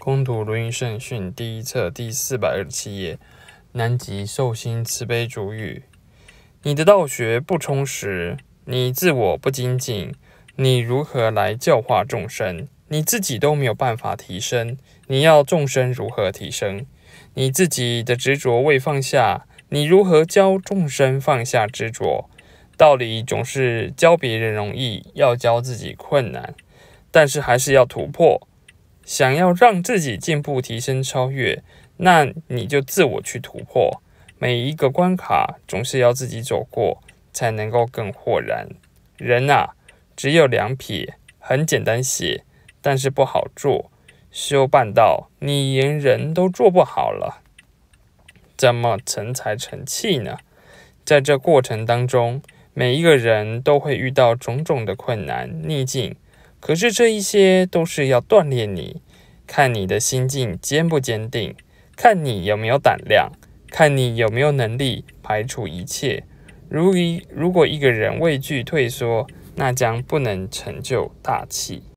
共读《论语圣训》第一册第四百二十七页，南极寿星慈悲主语：你的道学不充实，你自我不精进，你如何来教化众生？你自己都没有办法提升，你要众生如何提升？你自己的执着未放下，你如何教众生放下执着？道理总是教别人容易，要教自己困难，但是还是要突破。想要让自己进步、提升、超越，那你就自我去突破。每一个关卡总是要自己走过，才能够更豁然。人啊，只有两撇，很简单写，但是不好做。修半道，你连人都做不好了，怎么成才成器呢？在这过程当中，每一个人都会遇到种种的困难、逆境。可是，这一些都是要锻炼你，看你的心境坚不坚定，看你有没有胆量，看你有没有能力排除一切。如一，如果一个人畏惧退缩，那将不能成就大器。